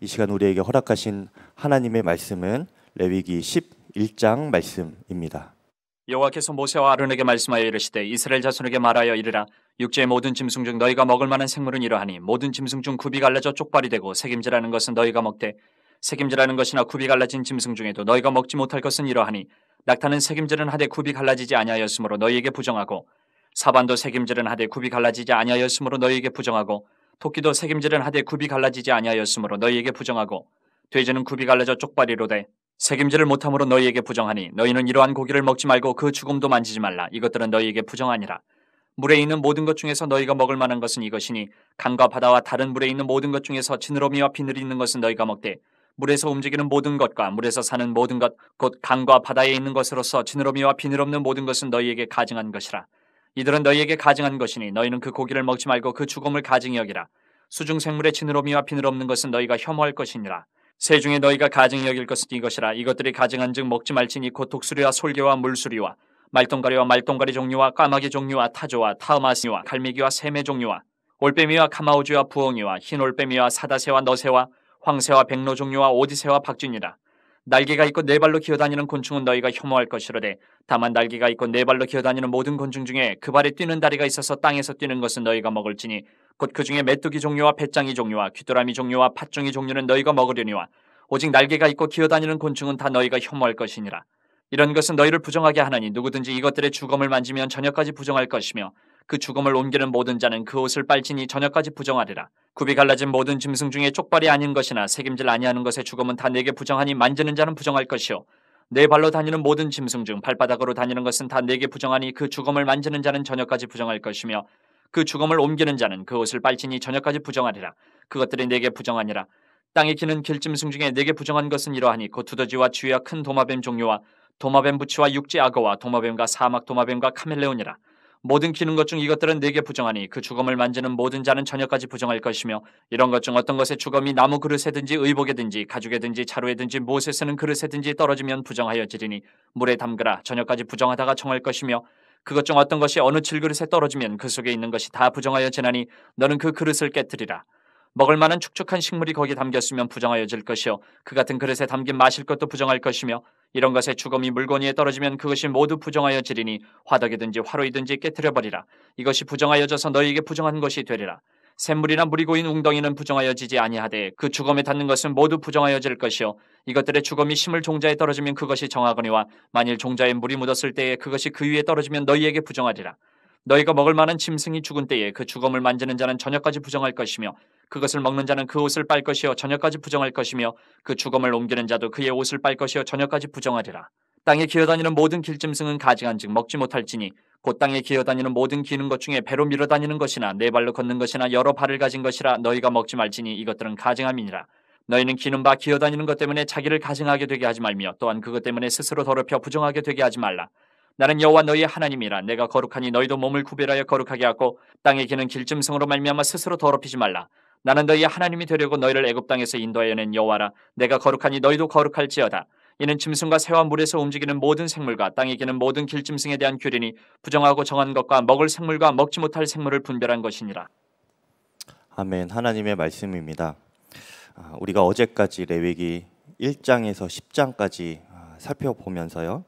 이 시간 우리에게 허락하신 하나님의 말씀은 레위기 11장 말씀입니다. 여호와께서 모세와 아론에게 말씀하여 이르시되 이스라엘 자손에게 말하여 이르라 육지의 모든 짐승 중 너희가 먹을 만한 생물은 이러하니 모든 짐승 중 굽이 갈라져 쪽발이 되고 새김질하는 것은 너희가 먹되 새김질하는 것이나 굽이 갈라진 짐승 중에도 너희가 먹지 못할 것은 이러하니 낙타는 새김질은 하되 굽이 갈라지지 아니하였으므로 너희에게 부정하고 사반도 새김질은 하되 굽이 갈라지지 아니하였으므로 너희에게 부정하고 토끼도 새김질은 하되 굽이 갈라지지 아니하였으므로 너희에게 부정하고 돼지는 굽이 갈라져 쪽발이로되 새김질을 못함으로 너희에게 부정하니 너희는 이러한 고기를 먹지 말고 그 죽음도 만지지 말라 이것들은 너희에게 부정하니라 물에 있는 모든 것 중에서 너희가 먹을 만한 것은 이것이니 강과 바다와 다른 물에 있는 모든 것 중에서 지느러미와 비늘이 있는 것은 너희가 먹되 물에서 움직이는 모든 것과 물에서 사는 모든 것 곧 강과 바다에 있는 것으로서 지느러미와 비늘 없는 모든 것은 너희에게 가증한 것이라 이들은 너희에게 가증한 것이니 너희는 그 고기를 먹지 말고 그 죽음을 가증히 여기라. 수중 생물의 지느러미와 비늘없는 것은 너희가 혐오할 것이니라. 새 중에 너희가 가증히 여길 것은 이것이라. 이것들이 가증한즉 먹지 말지니 곧 독수리와 솔개와 물수리와 말똥가리와 말똥가리 종류와 까마귀 종류와 타조와 타마스니와 갈매기와 세매 종류와 올빼미와 카마우즈와 부엉이와 흰 올빼미와 사다새와 너새와 황새와 백로 종류와 오디새와 박쥐니라. 날개가 있고 네 발로 기어다니는 곤충은 너희가 혐오할 것이로되 다만 날개가 있고 네 발로 기어다니는 모든 곤충 중에 그 발에 뛰는 다리가 있어서 땅에서 뛰는 것은 너희가 먹을지니 곧 그 중에 메뚜기 종류와 배짱이 종류와 귀뚜라미 종류와 팥종이 종류는 너희가 먹으려니와 오직 날개가 있고 기어다니는 곤충은 다 너희가 혐오할 것이니라 이런 것은 너희를 부정하게 하나니 누구든지 이것들의 주검을 만지면 저녁까지 부정할 것이며 그 죽음을 옮기는 모든 자는 그 옷을 빨치니 저녁까지 부정하리라. 굽이 갈라진 모든 짐승 중에 쪽발이 아닌 것이나 새김질 아니하는 것의 죽음은 다 내게 부정하니 만지는 자는 부정할 것이요. 네 발로 다니는 모든 짐승 중 발바닥으로 다니는 것은 다 내게 부정하니 그 죽음을 만지는 자는 저녁까지 부정할 것이며 그 죽음을 옮기는 자는 그 옷을 빨치니 저녁까지 부정하리라. 그것들이 내게 부정하니라. 땅에 기는 길짐승 중에 내게 부정한 것은 이러하니 고투더지와 쥐와 큰 도마뱀 종류와 도마뱀 부치와 육지 악어와 도마뱀과 사막 도마뱀과 카멜레온이라. 모든 기는 것 중 이것들은 내게 부정하니 그 주검을 만지는 모든 자는 저녁까지 부정할 것이며 이런 것 중 어떤 것의 주검이 나무 그릇에든지 의복에든지 가죽에든지 자루에든지 무엇에 쓰는 그릇에든지 떨어지면 부정하여지리니 물에 담그라 저녁까지 부정하다가 정할 것이며 그것 중 어떤 것이 어느 질그릇에 떨어지면 그 속에 있는 것이 다 부정하여지나니 너는 그 그릇을 깨뜨리라. 먹을 만한 축축한 식물이 거기 담겼으면 부정하여질 것이요 그 같은 그릇에 담긴 마실 것도 부정할 것이며 이런 것에 죽음이 물건 위에 떨어지면 그것이 모두 부정하여 지리니 화덕이든지 화로이든지 깨뜨려 버리라. 이것이 부정하여져서 너희에게 부정한 것이 되리라. 샘물이나 물이 고인 웅덩이는 부정하여지지 아니하되 그 죽음에 닿는 것은 모두 부정하여질 것이요 이것들의 죽음이 심을 종자에 떨어지면 그것이 정하거니와 만일 종자에 물이 묻었을 때에 그것이 그 위에 떨어지면 너희에게 부정하리라 너희가 먹을 만한 짐승이 죽은 때에 그 죽음을 만지는 자는 저녁까지 부정할 것이며 그것을 먹는 자는 그 옷을 빨 것이요 저녁까지 부정할 것이며 그죽음을 옮기는 자도 그의 옷을 빨 것이요 저녁까지 부정하리라. 땅에 기어다니는 모든 길짐승은 가증한즉 먹지 못할지니 곧 땅에 기어다니는 모든 기는 것 중에 배로 밀어다니는 것이나 네 발로 걷는 것이나 여러 발을 가진 것이라 너희가 먹지 말지니 이것들은 가증함이니라. 너희는 기는 바 기어다니는 것 때문에 자기를 가증하게 되게 하지 말며 또한 그것 때문에 스스로 더럽혀 부정하게 되게 하지 말라. 나는 여호와 너희의 하나님이라 내가 거룩하니 너희도 몸을 구별하여 거룩하게 하고 땅에 기는 길짐승으로 말미암아 스스로 더럽히지 말라 나는 너희의 하나님이 되려고 너희를 애굽 땅에서 인도하여낸 여호와라 내가 거룩하니 너희도 거룩할지어다 이는 짐승과 새와 물에서 움직이는 모든 생물과 땅에 기는 모든 길짐승에 대한 규례니 부정하고 정한 것과 먹을 생물과 먹지 못할 생물을 분별한 것이니라 아멘 하나님의 말씀입니다 아, 우리가 어제까지 레위기 1장에서 10장까지 아, 살펴보면서요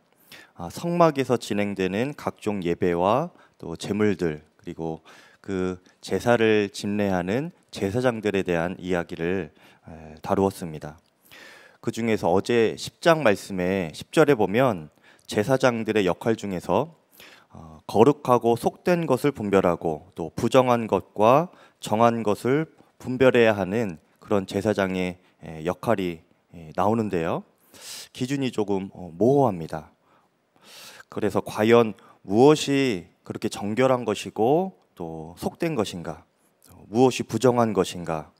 아, 성막에서 진행되는 각종 예배와 또 제물들 그리고 그 제사를 집례하는 제사장들에 대한 이야기를 다루었습니다. 그 중에서 어제 10장 말씀에 10절에 보면 제사장들의 역할 중에서 어, 거룩하고 속된 것을 분별하고 또 부정한 것과 정한 것을 분별해야 하는 그런 제사장의 역할이 나오는데요. 기준이 조금 어, 모호합니다. 그래서 과연 무엇이 그렇게 정결한 것이고 또 속된 것인가? 무엇이 부정한 것인가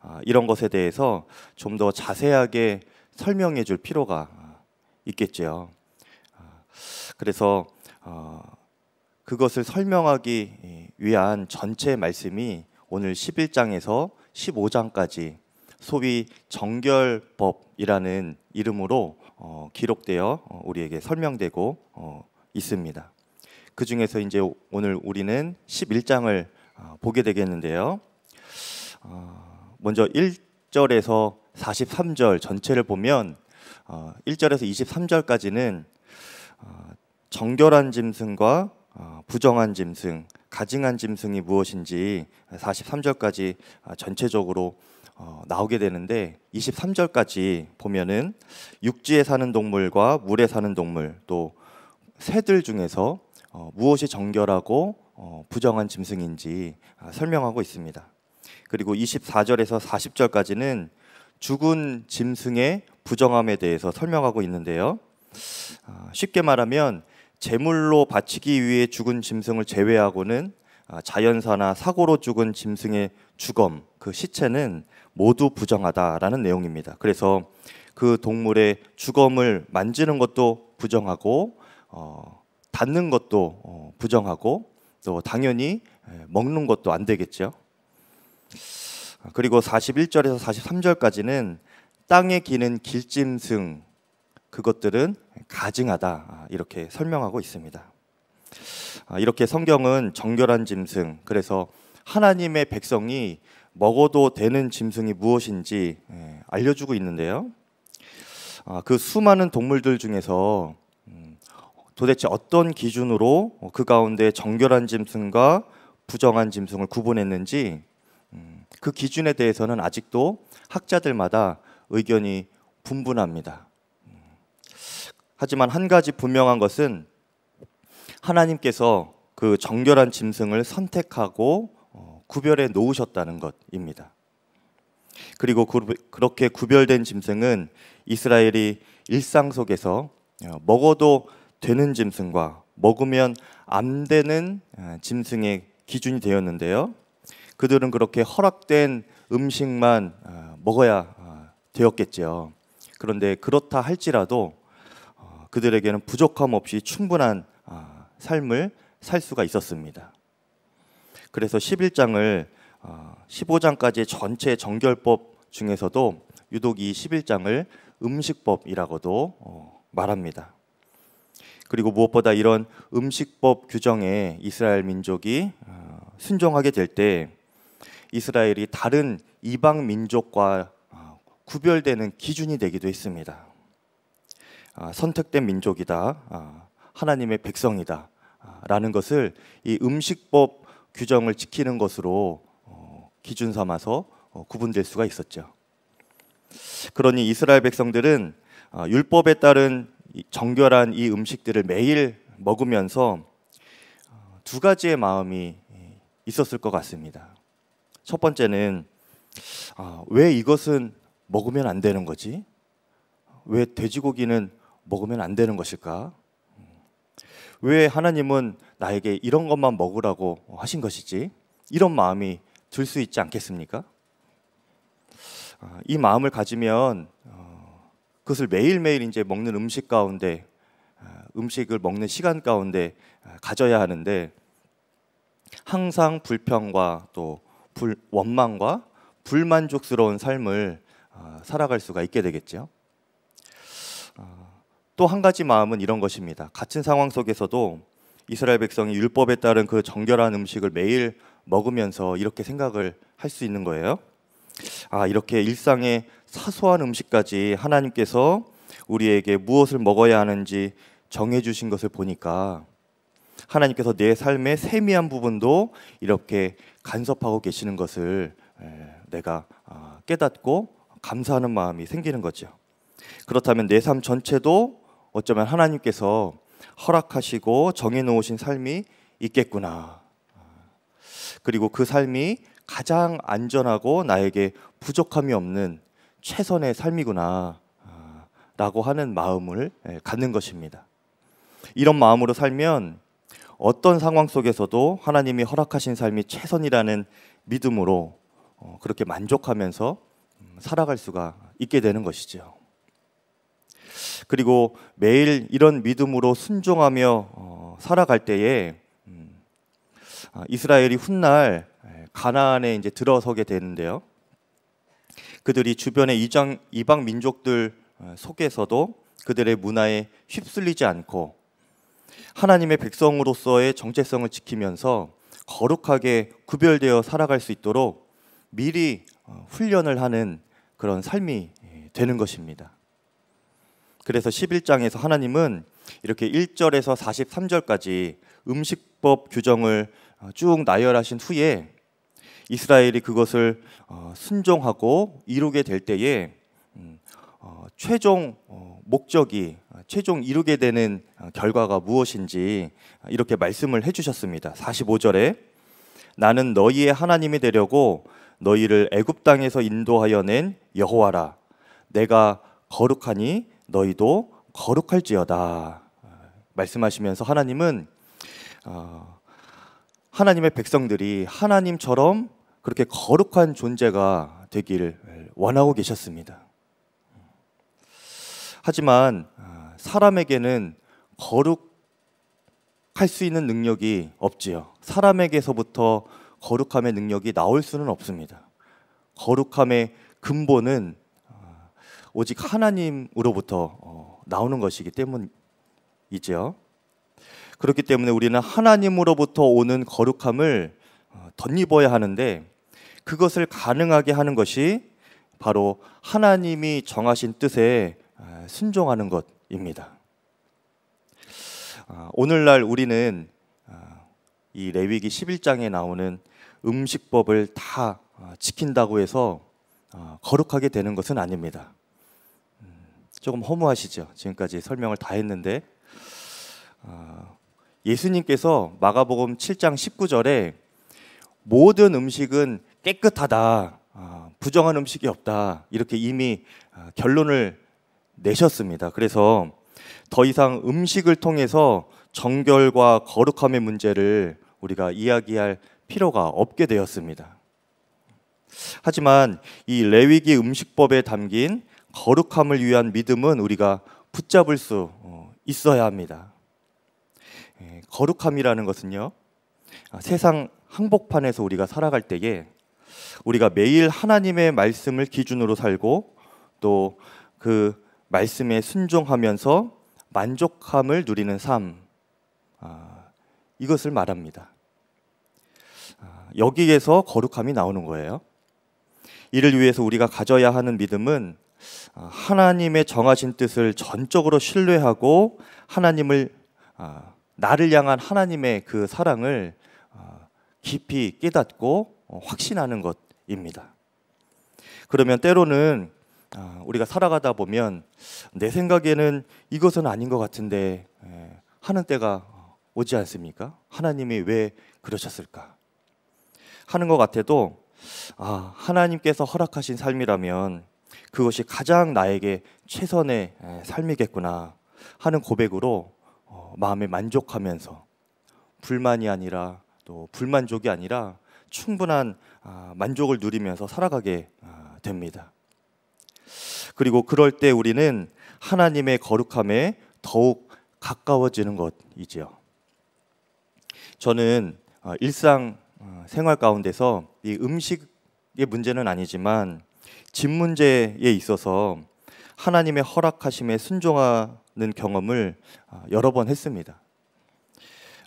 아, 이런 것에 대해서 좀 더 자세하게 설명해 줄 필요가 아, 있겠지요. 아, 그래서 어, 그것을 설명하기 위한 전체 말씀이 오늘 11장에서 15장까지 소위 정결법이라는 이름으로 어, 기록되어 어, 우리에게 설명되고 있습니다. 그 중에서 이제 오늘 우리는 11장을 아, 보게 되겠는데요. 어, 먼저 1절에서 43절 전체를 보면 1절에서 어, 23절까지는 어, 정결한 짐승과 부정한 짐승, 가증한 짐승이 무엇인지 43절까지 아, 전체적으로 나오게 되는데 23절까지 보면은 육지에 사는 동물과 물에 사는 동물 또 새들 중에서 무엇이 정결하고 어, 부정한 짐승인지 아, 설명하고 있습니다. 그리고 24절에서 40절까지는 죽은 짐승의 부정함에 대해서 설명하고 있는데요. 아, 쉽게 말하면 제물로 바치기 위해 죽은 짐승을 제외하고는 아, 자연사나 사고로 죽은 짐승의 주검, 그 시체는 모두 부정하다라는 내용입니다. 그래서 그 동물의 주검을 만지는 것도 부정하고 어, 닿는 것도 어, 부정하고 또 당연히 예, 먹는 것도 안 되겠죠. 그리고 41절에서 43절까지는 땅에 기는 길짐승 그것들은 가증하다 이렇게 설명하고 있습니다. 아, 이렇게 성경은 정결한 짐승 그래서 하나님의 백성이 먹어도 되는 짐승이 무엇인지 예, 알려주고 있는데요. 아, 그 수많은 동물들 중에서 도대체 어떤 기준으로 그 가운데 정결한 짐승과 부정한 짐승을 구분했는지 음, 그 기준에 대해서는 아직도 학자들마다 의견이 분분합니다. 하지만 한 가지 분명한 것은 하나님께서 그 정결한 짐승을 선택하고 어, 구별해 놓으셨다는 것입니다. 그리고 그렇게 구별된 짐승은 이스라엘이 일상 속에서 어, 먹어도 되는 짐승과 먹으면 안 되는 아, 짐승의 기준이 되었는데요. 그들은 그렇게 허락된 음식만 아, 먹어야 아, 되었겠지 그런데 그렇다 할지라도 어, 그들에게는 부족함 없이 충분한 삶을 살 수가 있었습니다. 그래서 11장을 15장까지의 어, 전체 정결법 중에서도 유독 이 11장을 음식법이라고도 어, 말합니다. 그리고 무엇보다 이런 음식법 규정에 이스라엘 민족이 어, 순종하게 될 때 이스라엘이 다른 이방 민족과 어, 구별되는 기준이 되기도 했습니다. 아, 선택된 민족이다, 아, 하나님의 백성이다라는 아, 것을 이 음식법 규정을 지키는 것으로 어, 기준 삼아서 구분될 수가 있었죠. 그러니 이스라엘 백성들은 율법에 따른 정결한 이 음식들을 매일 먹으면서 어, 두 가지의 마음이 있었을 것 같습니다. 첫 번째는 아, 왜 이것은 먹으면 안 되는 거지? 왜 돼지고기는 먹으면 안 되는 것일까? 왜 하나님은 나에게 이런 것만 먹으라고 하신 것이지? 이런 마음이 들 수 있지 않겠습니까? 어, 이 마음을 가지면 그것을 매일매일 이제 먹는 음식 가운데 아, 음식을 먹는 시간 가운데 아, 가져야 하는데 항상 불평과 또 불, 원망과 불만족스러운 삶을 아, 살아갈 수가 있게 되겠죠. 또 한 가지 마음은 이런 것입니다. 같은 상황 속에서도 이스라엘 백성이 율법에 따른 그 정결한 음식을 매일 먹으면서 이렇게 생각을 할 수 있는 거예요. 아, 이렇게 일상의 사소한 음식까지 하나님께서 우리에게 무엇을 먹어야 하는지 정해 주신 것을 보니까 하나님께서 내 삶의 세미한 부분도 이렇게 간섭하고 계시는 것을 내가 아, 깨닫고 감사하는 마음이 생기는 거죠. 그렇다면 내 삶 전체도 어쩌면 하나님께서 허락하시고 정해 놓으신 삶이 있겠구나. 그리고 그 삶이 가장 안전하고 나에게 부족함이 없는 최선의 삶이구나 아, 라고 하는 마음을 예, 갖는 것입니다. 이런 마음으로 살면 어떤 상황 속에서도 하나님이 허락하신 삶이 최선이라는 믿음으로 어, 그렇게 만족하면서 음, 살아갈 수가 있게 되는 것이죠. 그리고 매일 이런 믿음으로 순종하며 어, 살아갈 때에 음, 아, 이스라엘이 훗날 예, 가나안에 이제 들어서게 되는데요. 그들이 주변의 이장, 이방 민족들 어, 속에서도 그들의 문화에 휩쓸리지 않고 하나님의 백성으로서의 정체성을 지키면서 거룩하게 구별되어 살아갈 수 있도록 미리 어, 훈련을 하는 그런 삶이 예, 되는 것입니다. 그래서 11장에서 하나님은 이렇게 1절에서 43절까지 음식법 규정을 어, 쭉 나열하신 후에 이스라엘이 그것을 어, 순종하고 이루게 될 때에 음, 어, 최종 어, 목적이 최종 이루게 되는 결과가 무엇인지 이렇게 말씀을 해주셨습니다. 45절에 나는 너희의 하나님이 되려고 너희를 애굽 땅에서 인도하여 낸 여호와라. 내가 거룩하니 너희도 거룩할지어다. 말씀하시면서 하나님은 하나님의 백성들이 하나님처럼 그렇게 거룩한 존재가 되기를 원하고 계셨습니다. 하지만 아, 사람에게는 거룩할 수 있는 능력이 없지요. 사람에게서부터 거룩함의 능력이 나올 수는 없습니다. 거룩함의 근본은 아, 오직 하나님으로부터 어, 나오는 것이기 때문이지 그렇기 때문에 우리는 하나님으로부터 오는 거룩함을 어, 덧입어야 하는데 그것을 가능하게 하는 것이 바로 하나님이 정하신 뜻에 순종하는 것입니다. 아, 오늘날 우리는 아, 이 레위기 11장에 나오는 음식법을 다 아, 지킨다고 해서 거룩하게 되는 것은 아닙니다. 음, 조금 허무하시죠? 지금까지 설명을 다 했는데 예수님께서 마가복음 7장 19절에 모든 음식은 깨끗하다, 아, 부정한 음식이 없다 이렇게 이미 아, 결론을 내셨습니다. 그래서 더 이상 음식을 통해서 정결과 거룩함의 문제를 우리가 이야기할 필요가 없게 되었습니다. 하지만 이 레위기 음식법에 담긴 거룩함을 위한 믿음은 우리가 붙잡을 수 어, 있어야 합니다. 예, 거룩함이라는 것은요, 아, 세상 항복판에서 우리가 살아갈 때에 우리가 매일 하나님의 말씀을 기준으로 살고 또 그 말씀에 순종하면서 만족함을 누리는 삶 아, 이것을 말합니다. 아, 여기에서 거룩함이 나오는 거예요. 이를 위해서 우리가 가져야 하는 믿음은 아, 하나님의 정하신 뜻을 전적으로 신뢰하고 하나님을 아, 나를 향한 하나님의 그 사랑을 아, 깊이 깨닫고 어, 확신하는 것입니다. 그러면 때로는 아, 우리가 살아가다 보면 내 생각에는 이것은 아닌 것 같은데 하는 때가 오지 않습니까? 하나님이 왜 그러셨을까? 하는 것 같아도 아, 하나님께서 허락하신 삶이라면 그것이 가장 나에게 최선의 삶이겠구나 하는 고백으로 어, 마음에 만족하면서 불만이 아니라 또 불만족이 아니라 충분한 아, 만족을 누리면서 살아가게 아, 됩니다. 그리고 그럴 때 우리는 하나님의 거룩함에 더욱 가까워지는 것이지요. 저는 아, 일상 생활 가운데서 이 음식의 문제는 아니지만 집 문제에 있어서 하나님의 허락하심에 순종하는 경험을 여러 번 했습니다.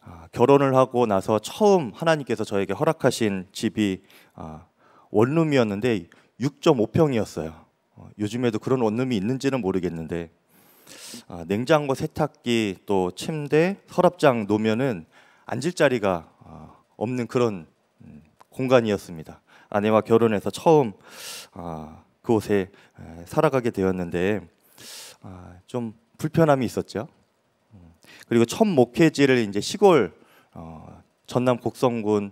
아, 결혼을 하고 나서 처음 하나님께서 저에게 허락하신 집이 아, 원룸이었는데 6.5평이었어요. 어, 요즘에도 그런 원룸이 있는지는 모르겠는데 아, 냉장고, 세탁기, 또 침대, 서랍장 놓으면은 앉을 자리가 없는 그런 음, 공간이었습니다. 아내와 결혼해서 처음 그곳에 살아가게 되었는데 좀 불편함이 있었죠. 그리고 첫 목회지를 이제 시골 어, 전남 곡성군으로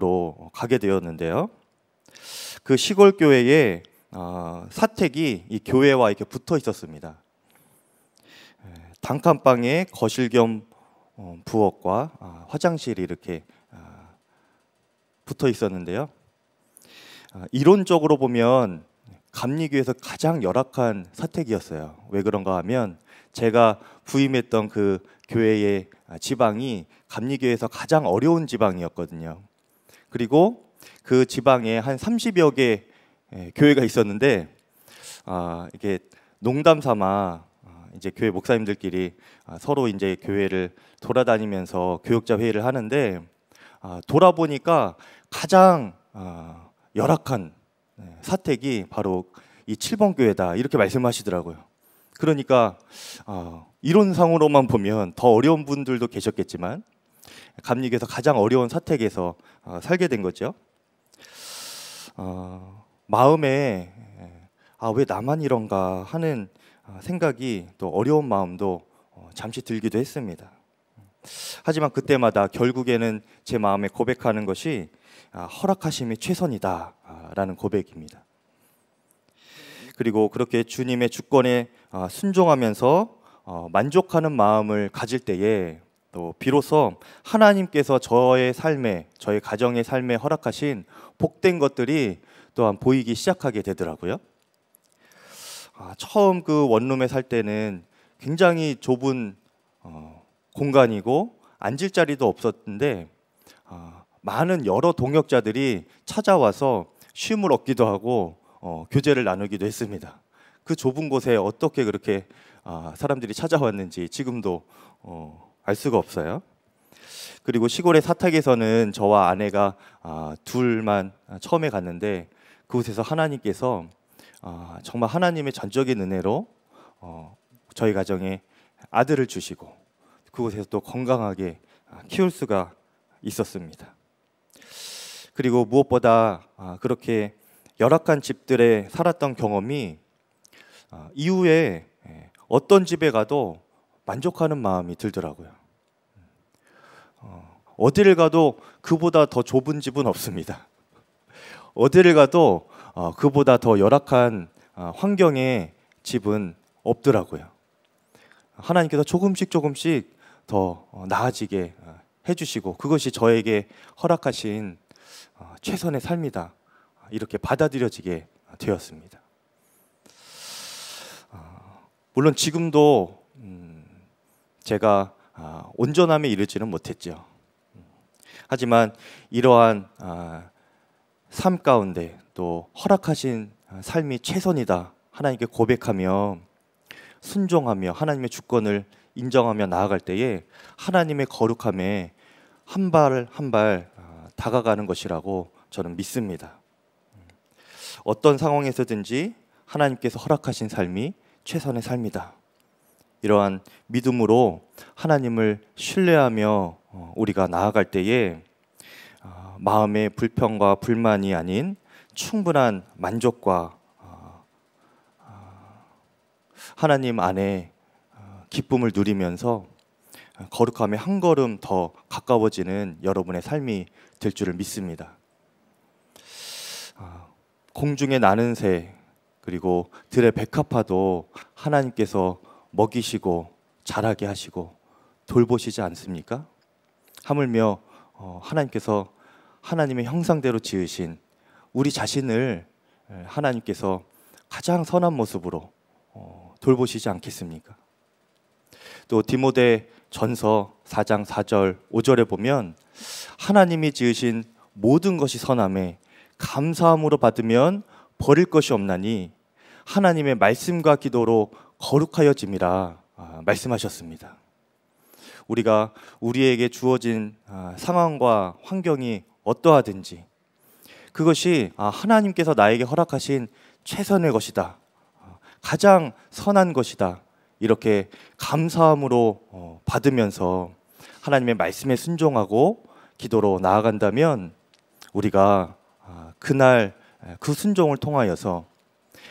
어, 가게 되었는데요. 그 시골 교회에 어, 사택이 이 교회와 이렇게 붙어 있었습니다. 예, 단칸방에 거실 겸 어, 부엌과 어, 화장실이 이렇게 붙어 있었는데요. 이론적으로 보면 감리교에서 가장 열악한 사택이었어요. 왜 그런가 하면 제가 부임했던 그 교회의 지방이 감리교에서 가장 어려운 지방이었거든요. 그리고 그 지방에 한 30여 개 예, 교회가 있었는데 아, 이게 농담 삼아 아, 이제 교회 목사님들끼리 아, 서로 이제 교회를 돌아다니면서 교육자 회의를 하는데 아, 돌아보니까 가장 아, 열악한 예, 사택이 바로 이 7번 교회다 이렇게 말씀하시더라고요. 그러니까 어, 이론상으로만 보면 더 어려운 분들도 계셨겠지만 감리교에서 가장 어려운 사택에서 어, 살게 된 거죠. 어, 마음에 아왜 나만 이런가 하는 어, 생각이 또 어려운 마음도 어, 잠시 들기도 했습니다. 하지만 그때마다 결국에는 제 마음에 고백하는 것이 아, 허락하심이 최선이다라는 고백입니다. 그리고 그렇게 주님의 주권에 아, 순종하면서 어, 만족하는 마음을 가질 때에 또 비로소 하나님께서 저의 삶에 저의 가정의 삶에 허락하신 복된 것들이 또한 보이기 시작하게 되더라고요. 아, 처음 그 원룸에 살 때는 굉장히 좁은 어, 공간이고 앉을 자리도 없었는데 아, 많은 여러 동역자들이 찾아와서 쉼을 얻기도 하고 어, 교제를 나누기도 했습니다. 그 좁은 곳에 어떻게 그렇게 아, 사람들이 찾아왔는지 지금도 어, 알 수가 없어요. 그리고 시골의 사탁에서는 저와 아내가 아, 둘만 처음에 갔는데 그곳에서 하나님께서 아, 정말 하나님의 전적인 은혜로 어, 저희 가정에 아들을 주시고 그곳에서 또 건강하게 키울 수가 있었습니다. 그리고 무엇보다 아, 그렇게 열악한 집들에 살았던 경험이 아, 이후에 예, 어떤 집에 가도 만족하는 마음이 들더라고요. 어, 어디를 가도 그보다 더 좁은 집은 없습니다. 어디를 가도 어, 그보다 더 열악한 아, 환경의 집은 없더라고요. 하나님께서 조금씩 조금씩 더 어, 나아지게 해주시고 그것이 저에게 허락하신 최선의 삶이다 이렇게 받아들여지게 되었습니다. 아, 물론 지금도 음, 제가 아, 온전함에 이르지는 못했죠. 하지만 이러한 아, 삶 가운데 또 허락하신 삶이 최선이다 하나님께 고백하며 순종하며 하나님의 주권을 인정하며 나아갈 때에 하나님의 거룩함에 한 발 한 발 다가가는 것이라고 저는 믿습니다. 어떤 상황에서든지 하나님께서 허락하신 삶이 최선의 삶이다. 이러한 믿음으로 하나님을 신뢰하며 어, 우리가 나아갈 때에 어, 마음의 불평과 불만이 아닌 충분한 만족과 어, 하나님 안에 기쁨을 누리면서 거룩함에 한 걸음 더 가까워지는 여러분의 삶이 될 줄을 믿습니다. 공중에 나는 새 그리고 들의 백합화도 하나님께서 먹이시고 자라게 하시고 돌보시지 않습니까? 하물며 어, 하나님께서 하나님의 형상대로 지으신 우리 자신을 하나님께서 가장 선한 모습으로 어, 돌보시지 않겠습니까? 또 디모데 전서 4장 4절 5절에 보면 하나님이 지으신 모든 것이 선함에 감사함으로 받으면 버릴 것이 없나니 하나님의 말씀과 기도로 거룩하여짐이라 아, 말씀하셨습니다. 우리가 우리에게 주어진 아, 상황과 환경이 어떠하든지 그것이 아, 하나님께서 나에게 허락하신 최선의 것이다. 가장 선한 것이다. 이렇게 감사함으로 어, 받으면서 하나님의 말씀에 순종하고 기도로 나아간다면 우리가 아, 그날 그 순종을 통하여서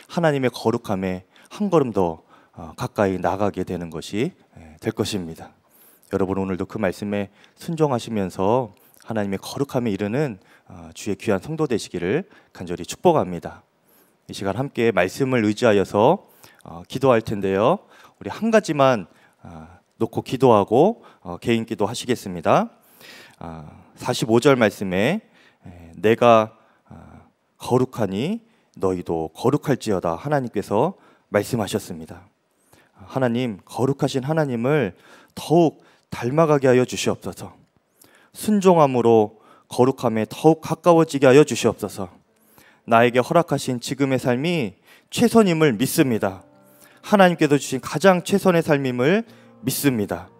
하나님의 거룩함에 한 걸음 더 어, 가까이 나가게 되는 것이 될 것입니다. 여러분 오늘도 그 말씀에 순종하시면서 하나님의 거룩함에 이르는 어, 주의 귀한 성도 되시기를 간절히 축복합니다. 이 시간 함께 말씀을 의지하여서 어, 기도할 텐데요. 우리 한 가지만 아, 놓고 기도하고 개인 기도 하시겠습니다. 45절 아, 말씀에 내가 거룩하니 너희도 거룩할지어다 하나님께서 말씀하셨습니다. 하나님 거룩하신 하나님을 더욱 닮아가게 하여 주시옵소서. 순종함으로 거룩함에 더욱 가까워지게 하여 주시옵소서. 나에게 허락하신 지금의 삶이 최선임을 믿습니다. 하나님께서 주신 가장 최선의 삶임을 믿습니다.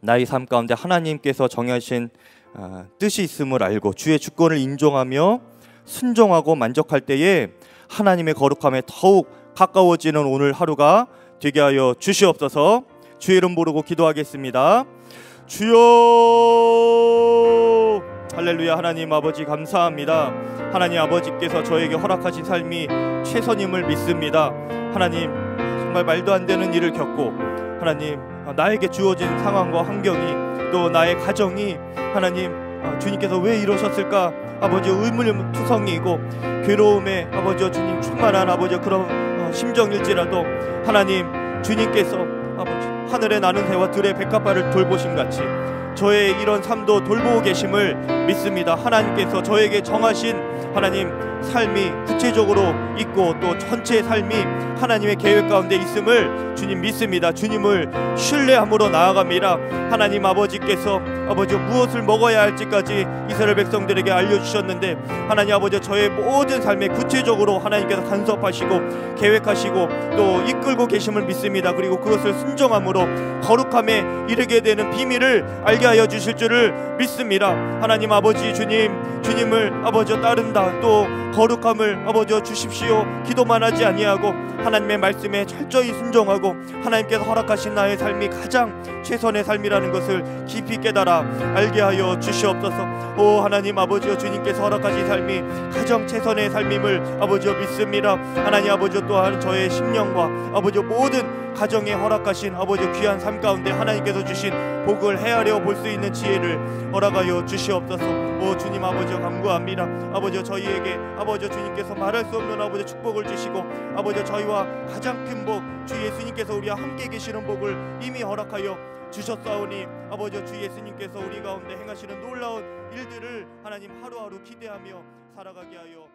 나의 삶 가운데 하나님께서 정하신 어, 뜻이 있음을 알고 주의 주권을 인정하며 순종하고 만족할 때에 하나님의 거룩함에 더욱 가까워지는 오늘 하루가 되게 하여 주시옵소서. 주 이름 부르고 기도하겠습니다. 주여 할렐루야 하나님 아버지 감사합니다. 하나님 아버지께서 저에게 허락하신 삶이 최선임을 믿습니다. 하나님 정말 말도 안 되는 일을 겪고 하나님 나에게 주어진 상황과 환경이 또 나의 가정이 하나님 주님께서 왜 이러셨을까 아버지 의문 투성이고 괴로움에 아버지 주님 충만한 아버지 그런 어, 심정일지라도 하나님 주님께서 아버지 하늘에 나는 새와 들의 백합발을 돌보신 같이 저의 이런 삶도 돌보고 계심을 믿습니다. 하나님께서 저에게 정하신 하나님 삶이 구체적으로 있고 또 전체 삶이 하나님의 계획 가운데 있음을 주님 믿습니다. 주님을 신뢰함으로 나아갑니다. 하나님 아버지께서 아버지 무엇을 먹어야 할지까지 이스라엘 백성들에게 알려주셨는데 하나님 아버지 저의 모든 삶에 구체적으로 하나님께서 간섭하시고 계획하시고 또 이끌고 계심을 믿습니다. 그리고 그것을 순종함으로 거룩함에 이르게 되는 비밀을 알게 살게 하여 주실 줄을 믿습니다. 하나님 아버지 주님 주님을 아버지 따른다 또 거룩함을 아버지 주십시오. 기도만 하지 아니하고 하나님의 말씀에 철저히 순종하고 하나님께서 허락하신 나의 삶이 가장 최선의 삶이라는 것을 깊이 깨달아 알게 하여 주시옵소서. 오 하나님 아버지 주님께서 허락하신 삶이 가장 최선의 삶임을 아버지 믿습니다. 하나님 아버지 또한 저의 심령과 아버지 모든 가정에 허락하신 아버지 귀한 삶 가운데 하나님께서 주신 복을 헤아려 보 볼수 있는 지혜를 허락하여 주시옵소서. 오 주님 아버지 감구합니다. 아버지 저희에게 아버지 주님께서 말할 수 없는 아버지 축복을 주시고 아버지 저희와 가장 큰 복 주 예수님께서 우리와 함께 계시는 복을 이미 허락하여 주셨사오니 아버지주 예수님께서 우리 가운데 행하시는 놀라운 일들을 하나님 하루하루 기대하며 살아가게 하여